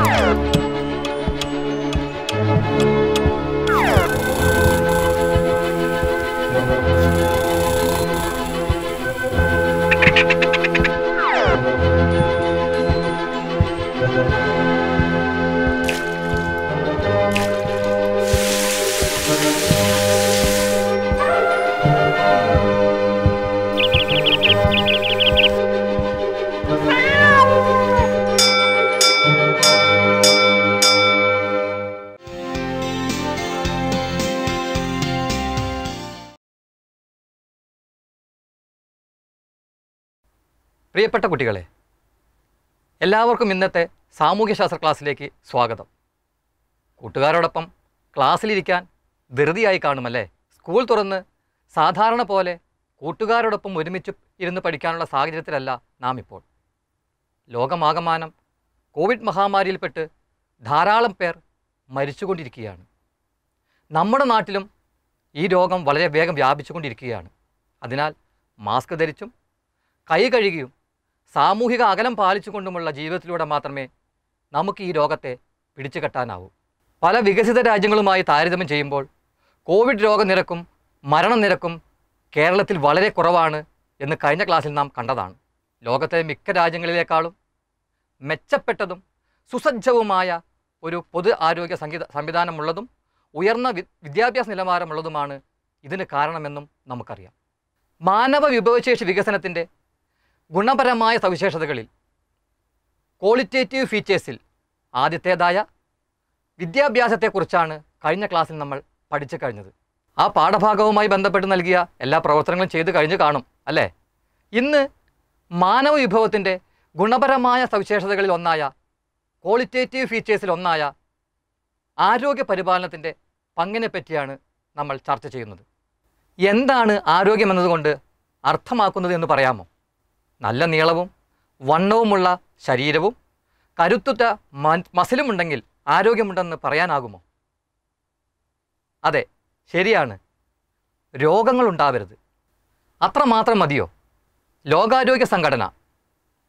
Oh! പ്രിയപ്പെട്ട കുട്ടികളെ എല്ലാവർക്കും ഇന്നത്തെ സാമൂഹ്യശാസ്ത്ര ക്ലാസ്സിലേക്ക് സ്വാഗതം കൂട്ടുകാരോടൊപ്പം ക്ലാസ്സിലിരിക്കാൻ ധൃതിയായി കാണുമല്ലേ സ്കൂൾ തുറന്ന് സാധാരണ പോലെ കൂട്ടുകാരോടൊപ്പം ഒരുമിച്ച് ഇരുന്ന് പഠിക്കാനുള്ള സാഹചര്യത്തിലല്ല നാം ഇപ്പോൾ ലോകമാകമാനം കോവിഡ് മഹാമാരിയിൽപ്പെട്ട് ധാരാളം പേർ മരിച്ചുകൊണ്ടിരിക്കുകയാണ് നമ്മുടെ നാട്ടിലും ഈ രോഗം വളരെ വേഗം വ്യാപിച്ചുകൊണ്ടിരിക്കുകയാണ് അതിനാൽ മാസ്ക് ധരിച്ചും കൈ കഴുകിയും സാമൂഹിക അകലം പാലിച്ചുകൊണ്ടുമുള്ള ജീവിതത്തിലൂടെ മാത്രമേ നമുക്ക് ഈ രോഗത്തെ പിടിച്ചു കെട്ടാനാവൂ പല വികസിത രാജ്യങ്ങളുമായി താരതമ്യം ചെയ്യുമ്പോൾ കോവിഡ് രോഗനിരക്കും മരണനിരക്കും കേരളത്തിൽ വളരെ കുറവാണ് എന്ന് കഴിഞ്ഞ ക്ലാസ്സിൽ നാം കണ്ടതാണ് ലോകത്തെ മിക്ക രാജ്യങ്ങളിലേക്കാളും മെച്ചപ്പെട്ടതും സുസജ്ജവുമായ ഒരു പൊതു ആരോഗ്യ സംഗീത സംവിധാനമുള്ളതും ഉയർന്ന വിദ്യാഭ്യാസ നിലവാരമുള്ളതുമാണ് ഇതിന് കാരണമെന്നും നമുക്കറിയാം മാനവ വിഭവശേഷി വികസനത്തിൻ്റെ ഗുണപരമായ സവിശേഷതകളിൽ ക്വാളിറ്റേറ്റീവ് ഫീച്ചേഴ്സിൽ ആദ്യത്തേതായ വിദ്യാഭ്യാസത്തെക്കുറിച്ചാണ് കഴിഞ്ഞ ക്ലാസ്സിൽ നമ്മൾ പഠിച്ചു കഴിഞ്ഞത് ആ പാഠഭാഗവുമായി ബന്ധപ്പെട്ട് നൽകിയ എല്ലാ പ്രവർത്തനങ്ങളും ചെയ്തു കഴിഞ്ഞ് കാണും അല്ലേ ഇന്ന് മാനവ വിഭവത്തിൻ്റെ ഗുണപരമായ സവിശേഷതകളിൽ ഒന്നായ ക്വാളിറ്റേറ്റീവ് ഫീച്ചേഴ്സിൽ ഒന്നായ ആരോഗ്യ പരിപാലനത്തിൻ്റെ പങ്കിനെ പറ്റിയാണ് നമ്മൾ ചർച്ച ചെയ്യുന്നത് എന്താണ് ആരോഗ്യം എന്നതുകൊണ്ട് അർത്ഥമാക്കുന്നത് എന്ന് പറയാമോ നല്ല നീളവും വണ്ണവുമുള്ള ശരീരവും കരുത്തുറ്റ മസിലുമുണ്ടെങ്കിൽ ആരോഗ്യമുണ്ടെന്ന് പറയാനാകുമോ അതെ ശരിയാണ് രോഗങ്ങളുണ്ടാവരുത് അത്രമാത്രം മതിയോ ലോകാരോഗ്യ സംഘടന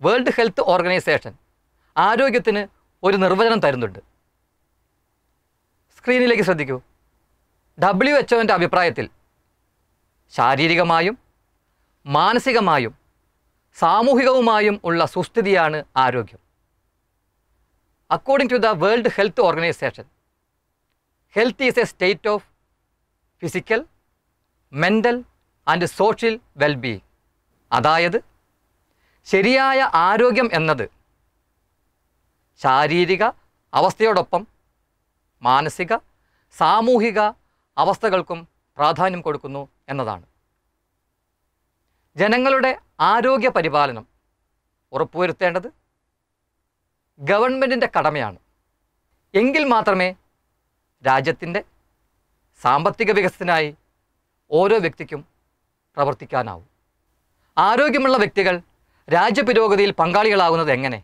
വേൾഡ് ഹെൽത്ത് ഓർഗനൈസേഷൻ ആരോഗ്യത്തിന് ഒരു നിർവചനം തരുന്നുണ്ട് സ്ക്രീനിലേക്ക് ശ്രദ്ധിക്കൂ ഡബ്ല്യു എച്ച് ഒൻ്റെ അഭിപ്രായത്തിൽ ശാരീരികമായും മാനസികമായും സാമൂഹികവുമായും ഉള്ള സുസ്ഥിതിയാണ് ആരോഗ്യം according to the World Health Organization health is a state of physical mental and social wellbeing അതായത് ശരിയായ ആരോഗ്യം എന്നത് ശാരീരിക അവസ്ഥയോടൊപ്പം മാനസിക സാമൂഹിക അവസ്ഥകൾക്കും പ്രാധാന്യം കൊടുക്കുന്നു എന്നതാണ് ജനങ്ങളുടെ ആരോഗ്യ പരിപാലനം ഉറപ്പുവരുത്തേണ്ടത് ഗവൺമെൻറ്റിൻ്റെ കടമയാണ് എങ്കിൽ മാത്രമേ രാജ്യത്തിൻ്റെ സാമ്പത്തിക വികസനത്തിനായി ഓരോ വ്യക്തിക്കും പ്രവർത്തിക്കാനാവൂ ആരോഗ്യമുള്ള വ്യക്തികൾ പുരോഗതിയിൽ പങ്കാളികളാകുന്നത് എങ്ങനെ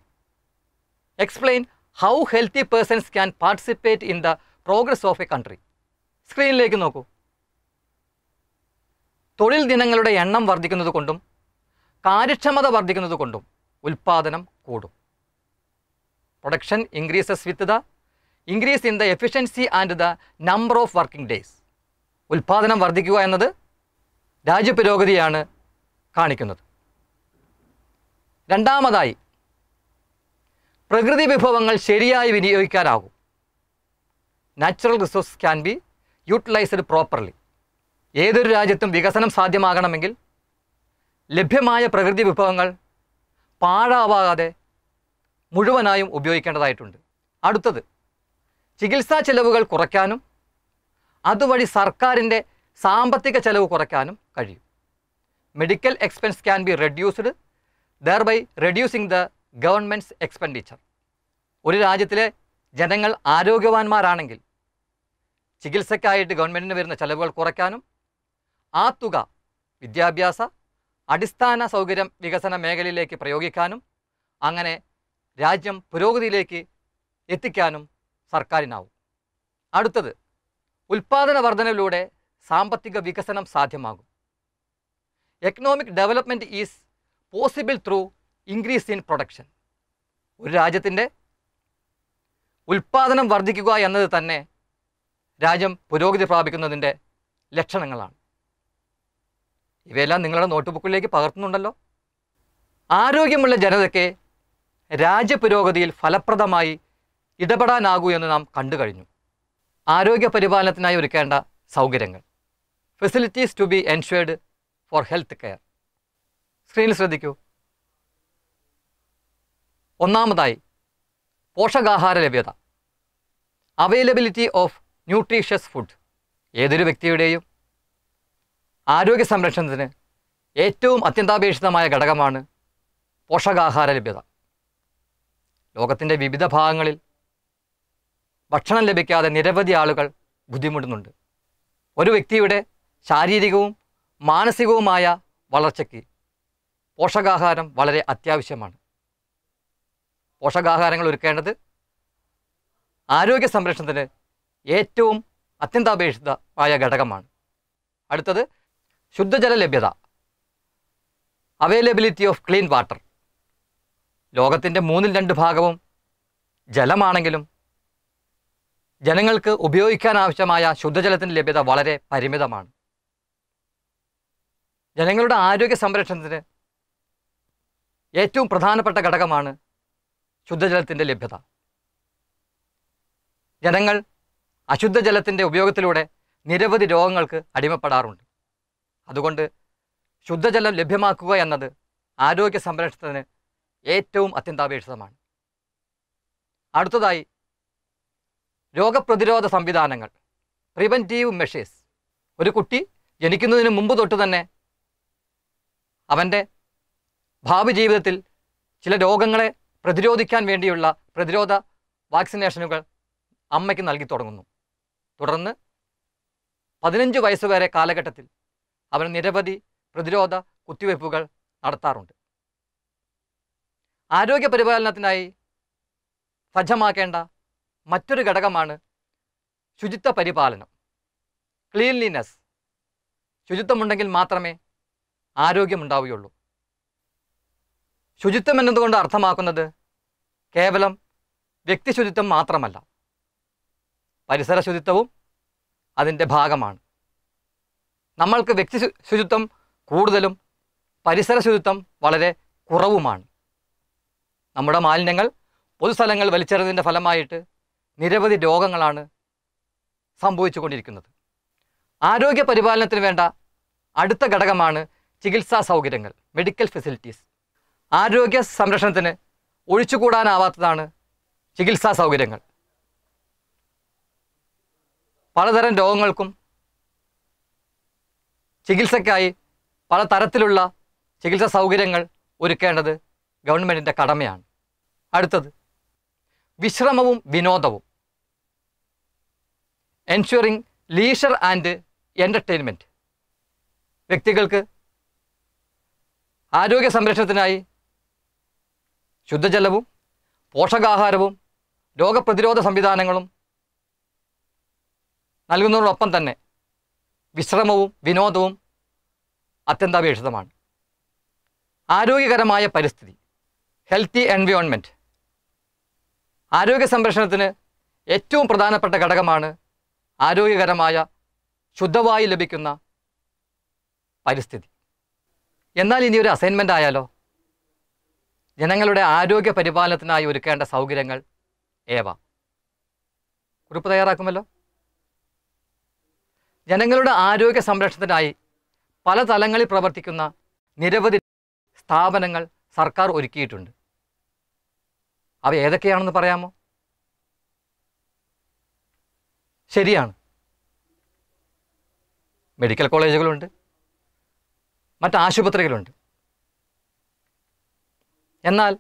explain how healthy persons can participate in the progress of a country സ്ക്രീനിലേക്ക് നോക്കൂ തൊഴിൽ ദിനങ്ങളുടെ എണ്ണം വർദ്ധിക്കുന്നത് കൊണ്ടും കാര്യക്ഷമത വർദ്ധിക്കുന്നത് കൊണ്ടും ഉൽപ്പാദനം കൂടും production increases with the increase in the efficiency and the number of working days ഉൽപ്പാദനം വർദ്ധിക്കുക എന്നത് രാജ്യപുരോഗതിയാണ് കാണിക്കുന്നത് രണ്ടാമതായി പ്രകൃതി വിഭവങ്ങൾ ശരിയായി വിനിയോഗിക്കാനാകും natural resource can be utilised properly ഏതൊരു രാജ്യത്തും വികസനം സാധ്യമാകണമെങ്കിൽ ലഭ്യമായ പ്രകൃതി വിഭവങ്ങൾ പാഴാവാതെ മുഴുവനായും ഉപയോഗിക്കേണ്ടതായിട്ടുണ്ട് അടുത്തത് ചികിത്സാ ചെലവുകൾ കുറയ്ക്കാനും അതുവഴി സർക്കാരിൻ്റെ സാമ്പത്തിക ചെലവ് കുറയ്ക്കാനും കഴിയും medical expense can be reduced thereby reducing the government's expenditure ഒരു രാജ്യത്തിലെ ജനങ്ങൾ ആരോഗ്യവാന്മാരാണെങ്കിൽ ചികിത്സയ്ക്കായിട്ട് ഗവൺമെൻറ്റിന് വരുന്ന ചെലവുകൾ കുറയ്ക്കാനും ആ തുക വിദ്യാഭ്യാസ അടിസ്ഥാന സൗകര്യം വികസന മേഖലയിലേക്ക് പ്രയോഗിക്കാനും അങ്ങനെ രാജ്യം പുരോഗതിയിലേക്ക് എത്തിക്കാനും സർക്കാരിനാവും അടുത്തത് ഉൽപാദന വർധനയിലൂടെ സാമ്പത്തിക വികസനം സാധ്യമാകും economic development is possible through increase in production ഒരു രാജ്യത്തിൻ്റെ ഉൽപ്പാദനം വർദ്ധിക്കുക എന്നത് തന്നെ രാജ്യം പുരോഗതി പ്രാപിക്കുന്നതിൻ്റെ ലക്ഷണങ്ങളാണ് ഇവയെല്ലാം നിങ്ങളുടെ നോട്ട്ബുക്കിലേക്ക് പകർത്തുന്നുണ്ടല്ലോ ആരോഗ്യമുള്ള ജനതയ്ക്ക് രാജ്യപുരോഗതിയിൽ ഫലപ്രദമായി ഇടപെടാനാകൂ എന്ന് നാം കണ്ടു കഴിഞ്ഞു ആരോഗ്യ പരിപാലനത്തിനായി ഒരുക്കേണ്ട സൗകര്യങ്ങൾ facilities to be ensured for health care സ്ക്രീനിൽ ശ്രദ്ധിക്കൂ ഒന്നാമതായി പോഷകാഹാര ലഭ്യത അവൈലബിലിറ്റി ഓഫ് ന്യൂട്രീഷ്യസ് ഫുഡ് ഏതൊരു വ്യക്തിയുടെയും ആരോഗ്യ സംരക്ഷണത്തിന് ഏറ്റവും അത്യന്താപേക്ഷിതമായ ഘടകമാണ് പോഷകാഹാര ലഭ്യത ലോകത്തിൻ്റെ വിവിധ ഭാഗങ്ങളിൽ ഭക്ഷണം ലഭിക്കാതെ നിരവധി ആളുകൾ ബുദ്ധിമുട്ടുന്നുണ്ട് ഒരു വ്യക്തിയുടെ ശാരീരികവും മാനസികവുമായ വളർച്ചയ്ക്ക് പോഷകാഹാരം വളരെ അത്യാവശ്യമാണ് പോഷകാഹാരങ്ങൾ ഒരുക്കേണ്ടത് ആരോഗ്യ സംരക്ഷണത്തിന് ഏറ്റവും അത്യന്താപേക്ഷിതമായ ഘടകമാണ് അടുത്തത് ശുദ്ധജല ലഭ്യത അവൈലബിലിറ്റി ഓഫ് ക്ലീൻ വാട്ടർ ലോകത്തിൻ്റെ മൂന്നിൽ രണ്ട് ഭാഗവും ജലമാണെങ്കിലും ജനങ്ങൾക്ക് ഉപയോഗിക്കാൻ ആവശ്യമായ ശുദ്ധജലത്തിൻ്റെ ലഭ്യത വളരെ പരിമിതമാണ് ജനങ്ങളുടെ ആരോഗ്യ സംരക്ഷണത്തിന് ഏറ്റവും പ്രധാനപ്പെട്ട ഘടകമാണ് ശുദ്ധജലത്തിൻ്റെ ലഭ്യത ജനങ്ങൾ അശുദ്ധജലത്തിൻ്റെ ഉപയോഗത്തിലൂടെ നിരവധി രോഗങ്ങൾക്ക് അടിമപ്പെടാറുണ്ട് അതുകൊണ്ട് ശുദ്ധജലം ലഭ്യമാക്കുക എന്നത് ആരോഗ്യ സംരക്ഷണത്തിന് ഏറ്റവും അത്യന്താപേക്ഷിതമാണ് അടുത്തതായി രോഗപ്രതിരോധ സംവിധാനങ്ങൾ പ്രിവൻറ്റീവ് മെഷേഴ്സ് ഒരു കുട്ടി ജനിക്കുന്നതിന് മുമ്പ് തൊട്ട് തന്നെ അവൻ്റെ ഭാവി ജീവിതത്തിൽ ചില രോഗങ്ങളെ പ്രതിരോധിക്കാൻ വേണ്ടിയുള്ള പ്രതിരോധ വാക്സിനേഷനുകൾ അമ്മയ്ക്ക് നൽകി തുടങ്ങുന്നു തുടർന്ന് പതിനഞ്ച് വയസ്സുവരെ കാലഘട്ടത്തിൽ അവർ നിരവധി പ്രതിരോധ കുത്തിവയ്പ്പുകൾ നടത്താറുണ്ട് ആരോഗ്യ പരിപാലനത്തിനായി സജ്ജമാക്കേണ്ട മറ്റൊരു ഘടകമാണ് ശുചിത്വ പരിപാലനം ക്ലീൻലിനെസ് ശുചിത്വമുണ്ടെങ്കിൽ മാത്രമേ ആരോഗ്യമുണ്ടാവുകയുള്ളൂ ശുചിത്വം എന്നതുകൊണ്ട് അർത്ഥമാക്കുന്നത് കേവലം വ്യക്തിശുചിത്വം മാത്രമല്ല പരിസര ശുചിത്വവും അതിൻ്റെ ഭാഗമാണ് നമ്മൾക്ക് വ്യക്തി ശുചിത്വം കൂടുതലും പരിസര ശുചിത്വം വളരെ കുറവുമാണ് നമ്മുടെ മാലിന്യങ്ങൾ പൊതുസ്ഥലങ്ങൾ വലിച്ചെറിഞ്ഞതിൻ്റെ ഫലമായിട്ട് നിരവധി രോഗങ്ങളാണ് സംഭവിച്ചു കൊണ്ടിരിക്കുന്നത് ആരോഗ്യ പരിപാലനത്തിന് വേണ്ട അടുത്ത ഘടകമാണ് ചികിത്സാ സൗകര്യങ്ങൾ മെഡിക്കൽ ഫെസിലിറ്റീസ് ആരോഗ്യ സംരക്ഷണത്തിന് ഒഴിച്ചുകൂടാനാവാത്തതാണ് ചികിത്സാ സൗകര്യങ്ങൾ പലതരം രോഗങ്ങൾക്കും ചികിത്സയ്ക്കായി പല തരത്തിലുള്ള ചികിത്സാ സൗകര്യങ്ങൾ ഒരുക്കേണ്ടത് ഗവൺമെൻറ്റിൻ്റെ കടമയാണ് അടുത്തത് വിശ്രമവും വിനോദവും എൻഷുറിങ് ലീഷർ ആൻഡ് എൻ്റർടൈൻമെൻറ്റ് വ്യക്തികൾക്ക് ആരോഗ്യ സംരക്ഷണത്തിനായി ശുദ്ധജലവും പോഷകാഹാരവും രോഗപ്രതിരോധ സംവിധാനങ്ങളും നൽകുന്നതോടൊപ്പം തന്നെ വിശ്രമവും വിനോദവും അത്യന്താപേക്ഷിതമാണ് ആരോഗ്യകരമായ പരിസ്ഥിതി ഹെൽത്തി എൻവയോൺമെൻറ്റ് ആരോഗ്യ സംരക്ഷണത്തിന് ഏറ്റവും പ്രധാനപ്പെട്ട ഘടകമാണ് ആരോഗ്യകരമായ ശുദ്ധമായി ലഭിക്കുന്ന പരിസ്ഥിതി എന്നാൽ ഇനി ഒരു അസൈൻമെൻ്റ് ആയാലോ ജനങ്ങളുടെ ആരോഗ്യ പരിപാലനത്തിനായി ഒരുക്കേണ്ട സൗകര്യങ്ങൾ ഏവ കുറിപ്പ് തയ്യാറാക്കുമല്ലോ ജനങ്ങളുടെ ആരോഗ്യ സംരക്ഷണത്തിനായി പല തലങ്ങളിൽ പ്രവർത്തിക്കുന്ന നിരവധി സ്ഥാപനങ്ങൾ സർക്കാർ ഒരുക്കിയിട്ടുണ്ട് അവ ഏതൊക്കെയാണെന്ന് പറയാമോ ശരിയാണ് മെഡിക്കൽ കോളേജുകളുണ്ട് മറ്റ് ആശുപത്രികളുണ്ട് എന്നാൽ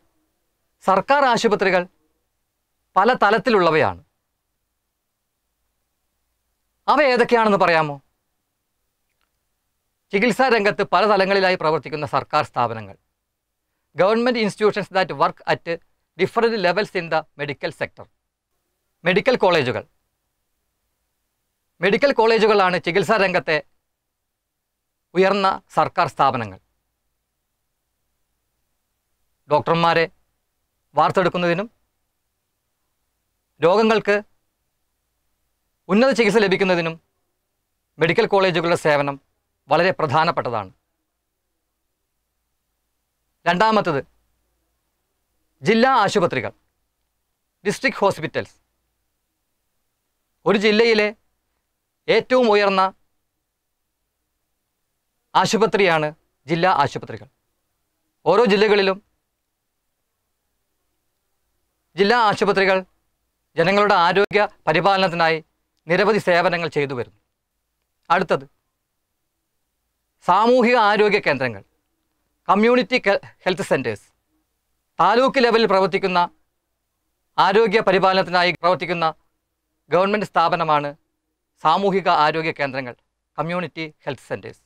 സർക്കാർ ആശുപത്രികൾ പല തലത്തിലുള്ളവയാണ് അവ ഏതൊക്കെയാണെന്ന് പറയാമോ ചികിത്സാ രംഗത്ത് പല തലങ്ങളിലായി പ്രവർത്തിക്കുന്ന സർക്കാർ സ്ഥാപനങ്ങൾ government institutions that work at different levels in the medical sector medical കോളേജുകൾ മെഡിക്കൽ കോളേജുകളാണ് ചികിത്സാ രംഗത്തെ ഉയർന്ന സർക്കാർ സ്ഥാപനങ്ങൾ ഡോക്ടർമാരെ വാർത്തെടുക്കുന്നതിനും രോഗങ്ങൾക്ക് ഉന്നത ചികിത്സ ലഭിക്കുന്നതിനും മെഡിക്കൽ കോളേജുകളുടെ സേവനം വളരെ പ്രധാനപ്പെട്ടതാണ് രണ്ടാമത്തത് ജില്ലാ ആശുപത്രികൾ ഡിസ്ട്രിക്ട് ഹോസ്പിറ്റൽസ് ഒരു ജില്ലയിലെ ഏറ്റവും ഉയർന്ന ആശുപത്രിയാണ് ജില്ലാ ആശുപത്രികൾ ഓരോ ജില്ലകളിലും ജില്ലാ ആശുപത്രികൾ ജനങ്ങളുടെ ആരോഗ്യ പരിപാലനത്തിനായി നിരവധി സേവനങ്ങൾ ചെയ്തു വരുന്നു അടുത്തത് സാമൂഹിക ആരോഗ്യ കേന്ദ്രങ്ങൾ കമ്മ്യൂണിറ്റി ഹെൽത്ത് സെൻറ്റേഴ്സ് താലൂക്ക് ലെവലിൽ പ്രവർത്തിക്കുന്ന ആരോഗ്യ പരിപാലനത്തിനായി പ്രവർത്തിക്കുന്ന ഗവൺമെൻറ് സ്ഥാപനമാണ് സാമൂഹിക ആരോഗ്യ കേന്ദ്രങ്ങൾ കമ്മ്യൂണിറ്റി ഹെൽത്ത് സെൻറ്റേഴ്സ്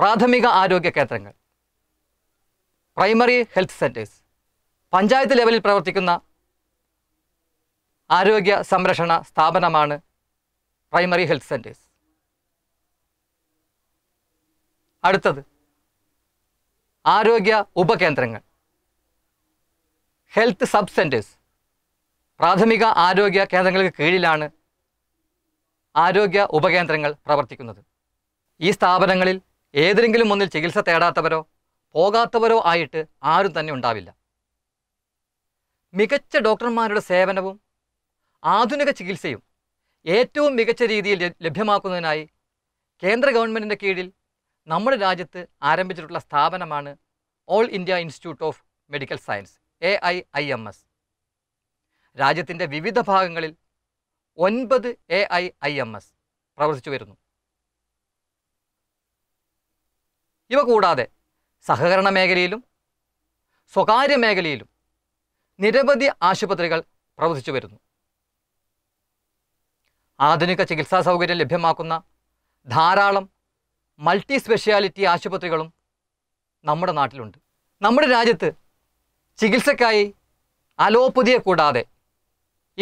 പ്രാഥമിക ആരോഗ്യ കേന്ദ്രങ്ങൾ പ്രൈമറി ഹെൽത്ത് സെൻറ്റേഴ്സ് പഞ്ചായത്ത് ലെവലിൽ പ്രവർത്തിക്കുന്ന ആരോഗ്യ സംരക്ഷണ സ്ഥാപനമാണ് പ്രൈമറി ഹെൽത്ത് സെൻറ്റേഴ്സ് അടുത്തത് ആരോഗ്യ ഉപകേന്ദ്രങ്ങൾ ഹെൽത്ത് സബ് സെൻറ്റേഴ്സ് പ്രാഥമിക ആരോഗ്യ കേന്ദ്രങ്ങൾക്ക് കീഴിലാണ് ആരോഗ്യ ഉപകേന്ദ്രങ്ങൾ പ്രവർത്തിക്കുന്നത് ഈ സ്ഥാപനങ്ങളിൽ ഏതെങ്കിലും ഒന്നിൽ ചികിത്സ തേടാത്തവരോ പോകാത്തവരോ ആയിട്ട് ആരും തന്നെ ഉണ്ടാവില്ല മികച്ച ഡോക്ടർമാരുടെ സേവനവും ആധുനിക ചികിത്സയും ഏറ്റവും മികച്ച രീതിയിൽ ലഭ്യമാക്കുന്നതിനായി കേന്ദ്ര ഗവൺമെൻറ്റിൻ്റെ കീഴിൽ നമ്മുടെ രാജ്യത്ത് ആരംഭിച്ചിട്ടുള്ള സ്ഥാപനമാണ് All India Institute of Medical Science A I I M S രാജ്യത്തിൻ്റെ വിവിധ ഭാഗങ്ങളിൽ ഒൻപത് A I I M S പ്രവർത്തിച്ചു വരുന്നു ഇവ കൂടാതെ സഹകരണ മേഖലയിലും സ്വകാര്യ മേഖലയിലും നിരവധി ആശുപത്രികൾ പ്രവർത്തിച്ചു വരുന്നു ആധുനിക ചികിത്സാ സൗകര്യം ലഭ്യമാക്കുന്ന ധാരാളം മൾട്ടി സ്പെഷ്യാലിറ്റി ആശുപത്രികളും നമ്മുടെ നാട്ടിലുണ്ട് നമ്മുടെ രാജ്യത്ത് ചികിത്സക്കായി അലോപ്പതിയെ കൂടാതെ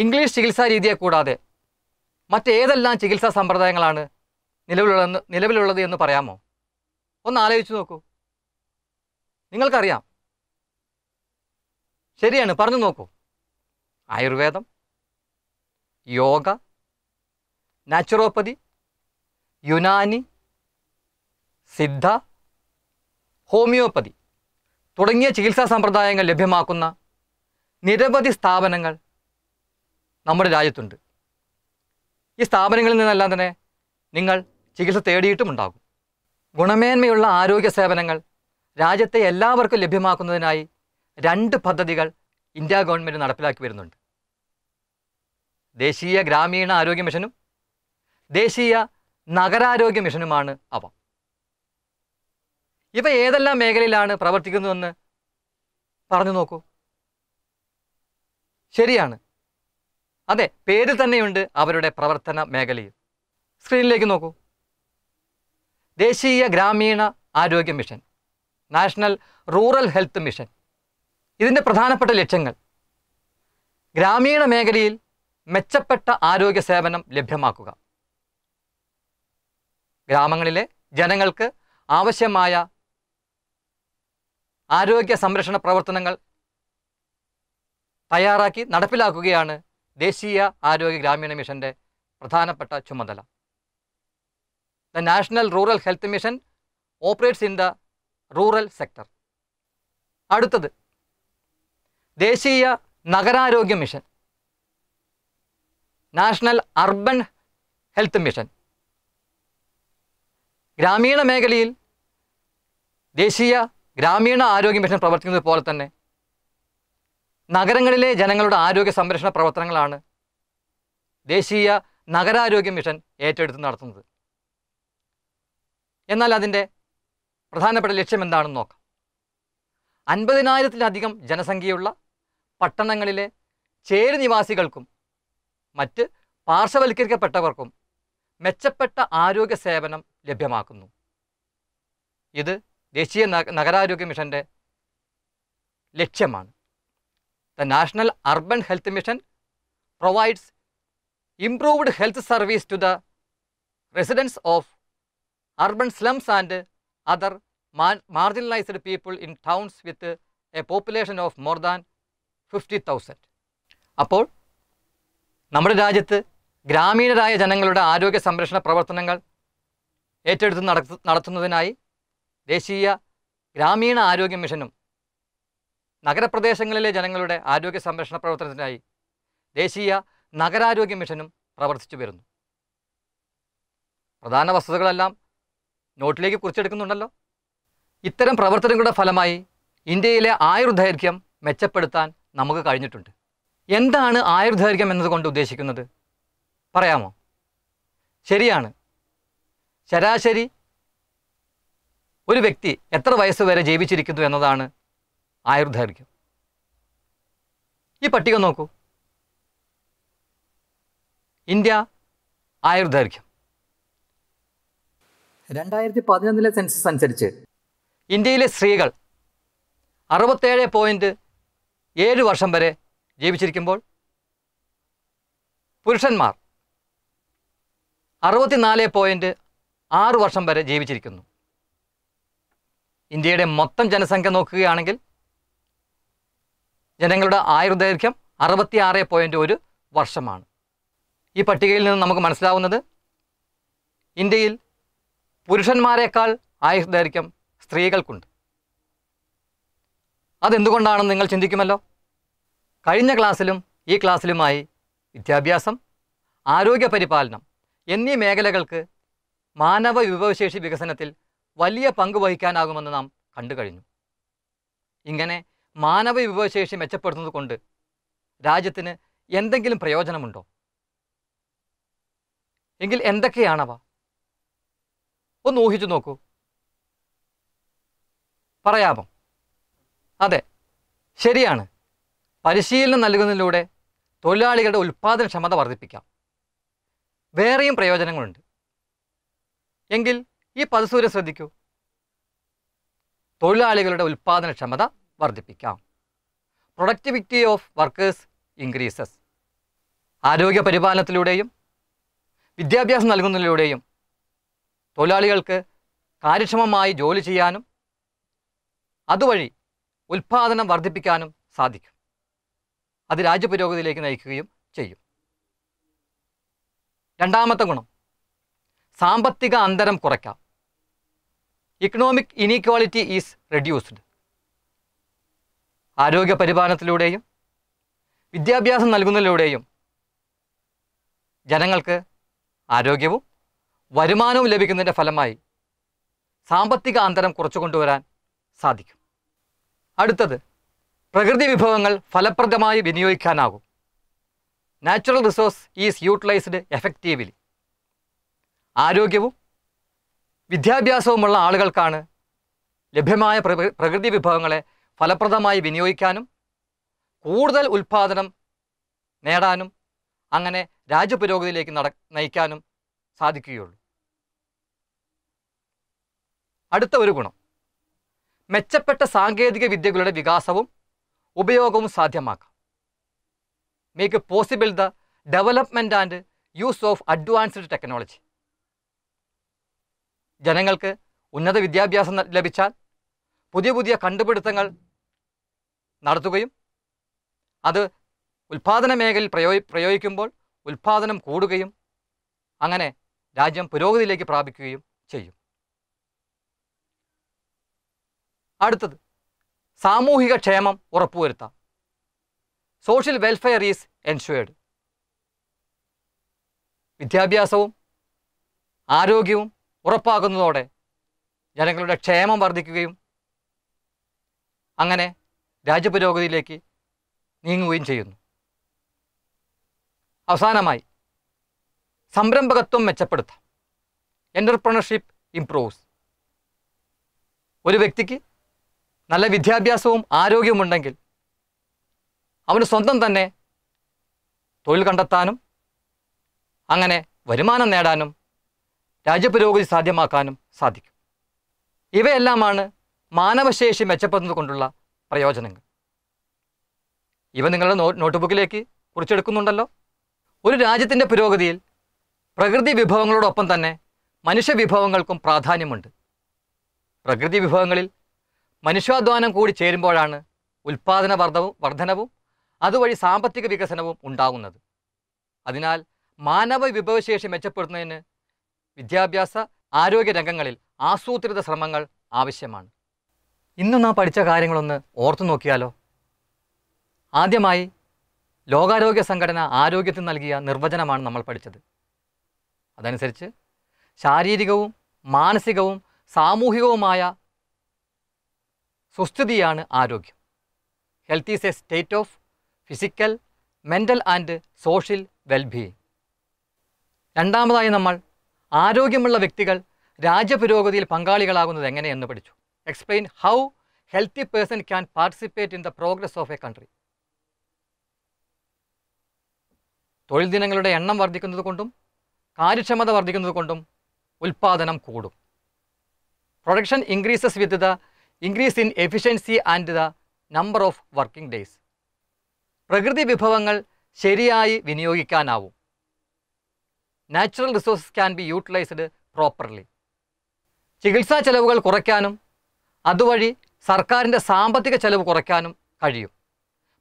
ഇംഗ്ലീഷ് ചികിത്സാ രീതിയെ കൂടാതെ മറ്റേതെല്ലാം ചികിത്സാ സമ്പ്രദായങ്ങളാണ് നിലവിലുള്ളതെന്ന് നിലവിലുള്ളത് എന്ന് പറയാമോ ഒന്ന് ആലോചിച്ച് നോക്കൂ നിങ്ങൾക്കറിയാം ശരിയാണ് പറഞ്ഞു നോക്കൂ ആയുർവേദം യോഗ നാച്ചുറോപ്പതി യുനാനി സിദ്ധ ഹോമിയോപ്പതി തുടങ്ങിയ ചികിത്സാ സമ്പ്രദായങ്ങൾ ലഭ്യമാക്കുന്ന നിരവധി സ്ഥാപനങ്ങൾ നമ്മുടെ രാജ്യത്തുണ്ട് ഈ സ്ഥാപനങ്ങളിൽ നിന്നെല്ലാം തന്നെ നിങ്ങൾ ചികിത്സ തേടിയിട്ടുമുണ്ടാകും ഗുണമേന്മയുള്ള ആരോഗ്യ സേവനങ്ങൾ രാജ്യത്തെ എല്ലാവർക്കും ലഭ്യമാക്കുന്നതിനായി രണ്ട് പദ്ധതികൾ ഇന്ത്യ ഗവൺമെൻറ് നടപ്പിലാക്കി വരുന്നുണ്ട് ദേശീയ ഗ്രാമീണ ആരോഗ്യ മിഷനും ദേശീയ നഗരാരോഗ്യ മിഷനുമാണ് അവ ഇവ ഏതെല്ലാം മേഖലയിലാണ് പ്രവർത്തിക്കുന്നതെന്ന് പറഞ്ഞു നോക്കൂ ശരിയാണ് അതെ പേരിൽ തന്നെയുണ്ട് അവരുടെ പ്രവർത്തന മേഖലയിൽ സ്ക്രീനിലേക്ക് നോക്കൂ ദേശീയ ഗ്രാമീണ ആരോഗ്യ mission National Rural Health Mission ഇതിൻ്റെ പ്രധാനപ്പെട്ട ലക്ഷ്യങ്ങൾ ഗ്രാമീണ മേഖലയിൽ മെച്ചപ്പെട്ട ആരോഗ്യ സേവനം ലഭ്യമാക്കുക ഗ്രാമങ്ങളിലെ ജനങ്ങൾക്ക് ആവശ്യമായ ആരോഗ്യ സംരക്ഷണ പ്രവർത്തനങ്ങൾ തയ്യാറാക്കി നടപ്പിലാക്കുകയാണ് ദേശീയ ആരോഗ്യ ഗ്രാമീണ മിഷൻ്റെ പ്രധാനപ്പെട്ട ചുമതല the National Rural Health Mission operates in the rural sector അടുത്തത് ദേശീയ നഗരാരോഗ്യ mission National Urban Health Mission ഗ്രാമീണ മേഖലയിൽ ദേശീയ ഗ്രാമീണ ആരോഗ്യ മിഷൻ പ്രവർത്തിക്കുന്നത് പോലെ തന്നെ നഗരങ്ങളിലെ ജനങ്ങളുടെ ആരോഗ്യ സംരക്ഷണ പ്രവർത്തനങ്ങളാണ് ദേശീയ നഗരാരോഗ്യ മിഷൻ ഏറ്റെടുത്ത് നടത്തുന്നത് എന്നാൽ അതിൻ്റെ പ്രധാനപ്പെട്ട ലക്ഷ്യം എന്താണെന്ന് നോക്കാം അൻപതിനായിരത്തിലധികം ജനസംഖ്യയുള്ള പട്ടണങ്ങളിലെ ചേരുനിവാസികൾക്കും മറ്റ് പാർശ്വവൽക്കരിക്കപ്പെട്ടവർക്കും മെച്ചപ്പെട്ട ആരോഗ്യ സേവനം ലഭ്യമാക്കുന്നു ഇത് ദേശീയ നഗരാരോഗ്യ മിഷൻ്റെ ലക്ഷ്യമാണ് the National Urban Health Mission provides improved health service to the residents of urban slums and other marginalised people in towns with a population of more than fifty thousand അപ്പോൾ നമ്മുടെ രാജ്യത്ത് ഗ്രാമീണരായ ജനങ്ങളുടെ ആരോഗ്യ സംരക്ഷണ പ്രവർത്തനങ്ങൾ ഏറ്റെടുത്ത് നടത്തുന്നതിനായി ദേശീയ ഗ്രാമീണ ആരോഗ്യ മിഷനും നഗരപ്രദേശങ്ങളിലെ ജനങ്ങളുടെ ആരോഗ്യ സംരക്ഷണ പ്രവർത്തനത്തിനായി ദേശീയ നഗരാരോഗ്യ മിഷനും പ്രവർത്തിച്ചു വരുന്നു പ്രധാന വസ്തുതകളെല്ലാം നോട്ടിലേക്ക് കുറിച്ചെടുക്കുന്നുണ്ടല്ലോ ഇത്തരം പ്രവർത്തനങ്ങളുടെ ഫലമായി ഇന്ത്യയിലെ ആയുർദൈർഘ്യം മെച്ചപ്പെടുത്താൻ നമുക്ക് കഴിഞ്ഞിട്ടുണ്ട് എന്താണ് ആയുർദൈർഘ്യം എന്നതുകൊണ്ട് ഉദ്ദേശിക്കുന്നത് പറയാമോ ശരിയാണ് ശരാശരി ഒരു വ്യക്തി എത്ര വയസ്സ് വരെ ജീവിച്ചിരിക്കുന്നു എന്നതാണ് ആയുർദൈർഘ്യം ഈ പട്ടിക നോക്കൂ ഇന്ത്യ ആയുർദൈർഘ്യം രണ്ടായിരത്തി പതിനൊന്നിലെ സെൻസസ് അനുസരിച്ച് ഇന്ത്യയിലെ സ്ത്രീകൾ അറുപത്തേഴ് പോയിൻറ്റ് ഏഴ് വർഷം വരെ ജീവിച്ചിരിക്കുമ്പോൾ പുരുഷന്മാർ അറുപത്തിനാല് പോയിൻറ്റ് ആറു വർഷം വരെ ജീവിച്ചിരിക്കുന്നു ഇന്ത്യയുടെ മൊത്തം ജനസംഖ്യ നോക്കുകയാണെങ്കിൽ ജനങ്ങളുടെ ആയുർദൈർഘ്യം അറുപത്തിയാറ് പോയിൻറ്റ് ഒരു വർഷമാണ് ഈ പട്ടികയിൽ നിന്ന് നമുക്ക് മനസ്സിലാവുന്നത് ഇന്ത്യയിൽ പുരുഷന്മാരെക്കാൾ ആയുർദൈർഘ്യം സ്ത്രീകൾക്കുണ്ട് അതെന്തുകൊണ്ടാണെന്ന് നിങ്ങൾ ചിന്തിക്കുമല്ലോ കഴിഞ്ഞ ക്ലാസ്സിലും ഈ ക്ലാസ്സിലുമായി വിദ്യാഭ്യാസം ആരോഗ്യ പരിപാലനം എന്നീ മേഖലകൾക്ക് മാനവ വിഭവശേഷി വികസനത്തിൽ വലിയ പങ്ക് വഹിക്കാനാകുമെന്ന് നാം കണ്ടു കഴിഞ്ഞു ഇങ്ങനെ മാനവ വിഭവശേഷി മെച്ചപ്പെടുന്നത് കൊണ്ട് രാജ്യത്തിന് എന്തെങ്കിലും പ്രയോജനമുണ്ടോ എങ്കിൽ എന്തൊക്കെയാണവ ഒന്ന് ഊഹിച്ചു നോക്കൂ പറയാമോ അതെ ശരിയാണ് പരിശീലനം നൽകുന്നതിലൂടെ തൊഴിലാളികളുടെ ഉൽപ്പാദനക്ഷമത വർദ്ധിപ്പിക്കാം വേറെയും പ്രയോജനങ്ങളുണ്ട് എങ്കിൽ ഈ പദസൂര്യ ശ്രദ്ധിക്കൂ തൊഴിലാളികളുടെ ഉൽപ്പാദനക്ഷമത വർദ്ധിപ്പിക്കാം പ്രൊഡക്ടിവിറ്റി ഓഫ് വർക്കേഴ്സ് ഇൻക്രീസസ് ആരോഗ്യ പരിപാലനത്തിലൂടെയും വിദ്യാഭ്യാസം നൽകുന്നതിലൂടെയും തൊഴിലാളികൾക്ക് കാര്യക്ഷമമായി ജോലി ചെയ്യാനും അതുവഴി ഉൽപ്പാദനം വർദ്ധിപ്പിക്കാനും സാധിക്കും അത് രാജ്യപുരോഗതിയിലേക്ക് നയിക്കുകയും ചെയ്യും രണ്ടാമത്തെ ഗുണം സാമ്പത്തിക അന്തരം കുറയ്ക്കാം ഇക്കണോമിക് ഇനീക്വാളിറ്റി ഈസ് റെഡ്യൂസ്ഡ് ആരോഗ്യ പരിപാലനത്തിലൂടെയും വിദ്യാഭ്യാസം നൽകുന്നതിലൂടെയും ജനങ്ങൾക്ക് ആരോഗ്യവും വരുമാനവും ലഭിക്കുന്നതിൻ്റെ ഫലമായി സാമ്പത്തിക അന്തരം കുറച്ചു കൊണ്ടുവരാൻ സാധിക്കും അടുത്തത് പ്രകൃതി വിഭവങ്ങൾ ഫലപ്രദമായി വിനിയോഗിക്കാനാകും natural resource is utilised effectively ആരോഗ്യവും വിദ്യാഭ്യാസവുമുള്ള ആളുകൾക്കാണ് ലഭ്യമായ പ്രകൃതി വിഭവങ്ങളെ ഫലപ്രദമായി വിനിയോഗിക്കാനും കൂടുതൽ ഉൽപാദനം നേടാനും അങ്ങനെ രാജ്യപുരോഗതിയിലേക്ക് നട നയിക്കാനും സാധിക്കുകയുള്ളൂ അടുത്ത ഒരു ഗുണം മെച്ചപ്പെട്ട സാങ്കേതിക വിദ്യകളുടെ വികാസവും ഉപയോഗവും സാധ്യമാക്കാം make possible the development and use of advanced technology ജനങ്ങൾക്ക് ഉന്നത വിദ്യാഭ്യാസം ലഭിച്ചാൽ പുതിയ പുതിയ കണ്ടുപിടുത്തങ്ങൾ നടത്തുകയും അത് ഉൽപാദന മേഖലയിൽ പ്രയോഗി പ്രയോഗിക്കുമ്പോൾ ഉൽപാദനം കൂടുകയും അങ്ങനെ രാജ്യം പുരോഗതിയിലേക്ക് പ്രാപിക്കുകയും ചെയ്യും അടുത്തത് സാമൂഹിക ക്ഷേമം ഉറപ്പുവരുത്താം സോഷ്യൽ വെൽഫെയർ ഈസ് എൻഷുവേഡ് വിദ്യാഭ്യാസവും ആരോഗ്യവും ഉറപ്പാകുന്നതോടെ ജനങ്ങളുടെ ക്ഷേമം വർദ്ധിക്കുകയും അങ്ങനെ രാജ്യപുരോഗതിയിലേക്ക് നീങ്ങുകയും ചെയ്യുന്നു അവസാനമായി സംരംഭകത്വം മെച്ചപ്പെടുത്താം എൻ്റർപ്രണർഷിപ്പ് ഇംപ്രൂവ്സ് ഒരു വ്യക്തിക്ക് നല്ല വിദ്യാഭ്യാസവും ആരോഗ്യവുമുണ്ടെങ്കിൽ അവന് സ്വന്തം തന്നെ തൊഴിൽ കണ്ടെത്താനും അങ്ങനെ വരുമാനം നേടാനും രാജ്യപുരോഗതി സാധ്യമാക്കാനും സാധിക്കും ഇവയെല്ലാമാണ് മാനവശേഷി മെച്ചപ്പെടുന്നത് കൊണ്ടുള്ള പ്രയോജനങ്ങൾ ഇവ നിങ്ങളുടെ നോ നോട്ട്ബുക്കിലേക്ക് കുറിച്ചെടുക്കുന്നുണ്ടല്ലോ ഒരു രാജ്യത്തിൻ്റെ പുരോഗതിയിൽ പ്രകൃതി വിഭവങ്ങളോടൊപ്പം തന്നെ മനുഷ്യ വിഭവങ്ങൾക്കും പ്രാധാന്യമുണ്ട് പ്രകൃതി വിഭവങ്ങളിൽ മനുഷ്യാധ്വാനം കൂടി ചേരുമ്പോഴാണ് ഉൽപ്പാദന വർദ്ധവും വർധനവും അതുവഴി സാമ്പത്തിക വികസനവും ഉണ്ടാകുന്നത് അതിനാൽ മാനവ വിഭവശേഷി മെച്ചപ്പെടുത്തുന്നതിന് വിദ്യാഭ്യാസ ആരോഗ്യ രംഗങ്ങളിൽ ആസൂത്രിത ശ്രമങ്ങൾ ആവശ്യമാണ് ഇന്ന് നാം പഠിച്ച കാര്യങ്ങളൊന്ന് ഓർത്തു നോക്കിയാലോ ആദ്യമായി ലോകാരോഗ്യ സംഘടന ആരോഗ്യത്തിന് നൽകിയ നിർവചനമാണ് നമ്മൾ പഠിച്ചത് അതനുസരിച്ച് ശാരീരികവും മാനസികവും സാമൂഹികവുമായ സുസ്ഥിതിയാണ് ആരോഗ്യം health is a state of physical mental and social wellbeing രണ്ടാമതായി നമ്മൾ ആരോഗ്യമുള്ള വ്യക്തികൾ രാജ്യപുരോഗതിയിൽ പങ്കാളികളാകുന്നത് എങ്ങനെയെന്ന് പഠിച്ചു explain how healthy person can participate in the progress of a country തൊഴിൽ ദിനങ്ങളുടെ എണ്ണം വർദ്ധിക്കുന്നത് കൊണ്ടും കാര്യക്ഷമത വർദ്ധിക്കുന്നത് കൊണ്ടും ഉൽപ്പാദനം കൂടും production increases with the increase in efficiency and the number of working days പ്രകൃതി വിഭവങ്ങൾ ശരിയായി വിനിയോഗിക്കാനാവും natural resources can be utilised properly ചികിത്സാ ചെലവുകൾ കുറയ്ക്കാനും അതുവഴി സർക്കാരിൻ്റെ സാമ്പത്തിക ചെലവ് കുറയ്ക്കാനും കഴിയും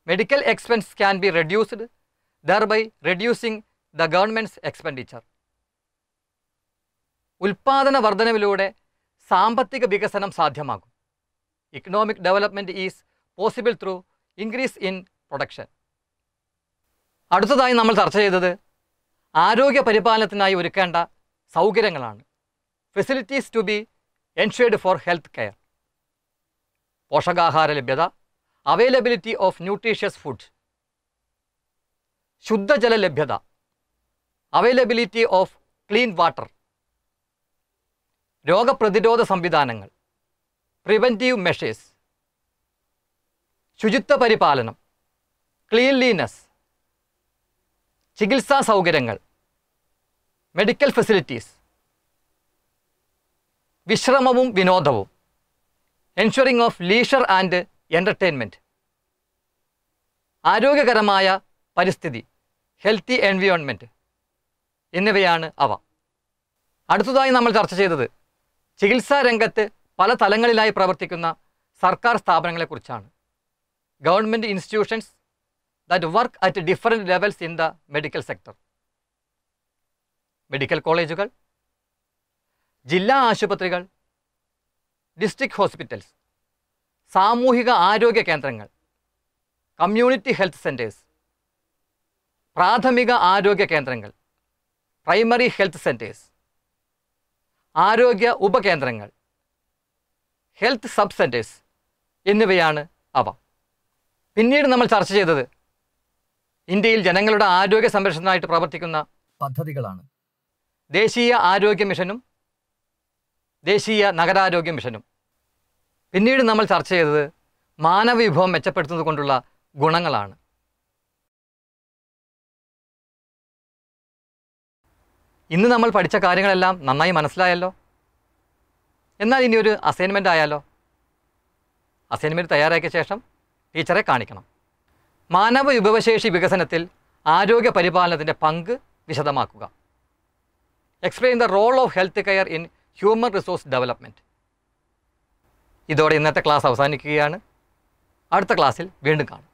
medical expense can be reduced thereby reducing the government's expenditure ഉൽപാദന വർധനവിലൂടെ സാമ്പത്തിക വികസനം സാധ്യമാകും economic development is possible through increase in production അടുത്തതായി നമ്മൾ ചർച്ച ചെയ്തത് ആരോഗ്യ പരിപാലനത്തിനായി ഒരുക്കേണ്ട സൗകര്യങ്ങളാണ് facilities to B ensured for health care പോഷകാഹാര ലഭ്യത അവൈലബിലിറ്റി ഓഫ് ന്യൂട്രീഷ്യസ് ഫുഡ് ശുദ്ധജല ലഭ്യത അവൈലബിലിറ്റി ഓഫ് ക്ലീൻ വാട്ടർ രോഗപ്രതിരോധ സംവിധാനങ്ങൾ പ്രിവൻറ്റീവ് മെഷേഴ്സ് ശുചിത്വ പരിപാലനം ക്ലീൻലിനെസ് ചികിത്സാ സൗകര്യങ്ങൾ മെഡിക്കൽ ഫെസിലിറ്റീസ് വിശ്രമവും വിനോദവും ensuring of leisure and entertainment ആരോഗ്യകരമായ പരിസ്ഥിതി ഹെൽത്തി എൻവിയോൺമെൻറ്റ് എന്നിവയാണ് അവ അടുത്തതായി നമ്മൾ ചർച്ച ചെയ്തത് ചികിത്സാ രംഗത്ത് പല തലങ്ങളിലായി പ്രവർത്തിക്കുന്ന സർക്കാർ സ്ഥാപനങ്ങളെക്കുറിച്ചാണ് government institutions that work at different levels in the medical sector. Medical കോളേജുകൾ ജില്ലാ ആശുപത്രികൾ ഡിസ്ട്രിക്ട് ഹോസ്പിറ്റൽസ് സാമൂഹിക ആരോഗ്യ കേന്ദ്രങ്ങൾ കമ്മ്യൂണിറ്റി ഹെൽത്ത് സെൻറ്റേഴ്സ് പ്രാഥമിക ആരോഗ്യ കേന്ദ്രങ്ങൾ പ്രൈമറി ഹെൽത്ത് സെൻറ്റേഴ്സ് ആരോഗ്യ ഉപകേന്ദ്രങ്ങൾ ഹെൽത്ത് സബ് സെൻറ്റേഴ്സ് എന്നിവയാണ് അവ പിന്നീട് നമ്മൾ ചർച്ച ചെയ്തത് ഇന്ത്യയിൽ ജനങ്ങളുടെ ആരോഗ്യ സംരക്ഷണത്തിനായിട്ട് പ്രവർത്തിക്കുന്ന പദ്ധതികളാണ് ദേശീയ ആരോഗ്യ മിഷനും ദേശീയ നഗരാരോഗ്യ മിഷനും പിന്നീട് നമ്മൾ ചർച്ച ചെയ്തത് വിഭവം മെച്ചപ്പെടുത്തുന്നത് കൊണ്ടുള്ള ഗുണങ്ങളാണ് ഇന്ന് നമ്മൾ പഠിച്ച കാര്യങ്ങളെല്ലാം നന്നായി മനസ്സിലായല്ലോ എന്നാൽ ഇനി ഒരു അസൈൻമെൻ്റ് ആയാലോ അസൈൻമെൻറ്റ് തയ്യാറാക്കിയ ശേഷം ടീച്ചറെ കാണിക്കണം മാനവ വിഭവശേഷി വികസനത്തിൽ ആരോഗ്യ പരിപാലനത്തിൻ്റെ പങ്ക് വിശദമാക്കുക explain the role of health care in human resource development ഇതോടെ ഇന്നത്തെ ക്ലാസ് അവസാനിക്കുകയാണ് അടുത്ത ക്ലാസ്സിൽ വീണ്ടും കാണും